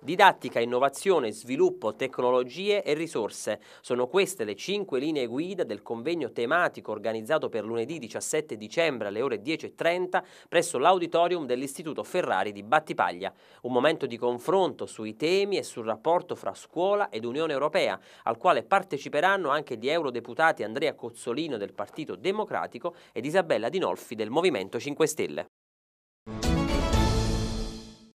Didattica, innovazione, sviluppo, tecnologie e risorse. Sono queste le cinque linee guida del convegno tematico organizzato per lunedì 17 dicembre alle ore 10.30 presso l'auditorium dell'Istituto Ferrari di Battipaglia. Un momento di confronto sui temi e sul rapporto fra scuola ed Unione Europea, al quale parteciperanno anche gli eurodeputati Andrea Cozzolino del Partito Democratico ed Isabella Dinolfi del Movimento 5 Stelle.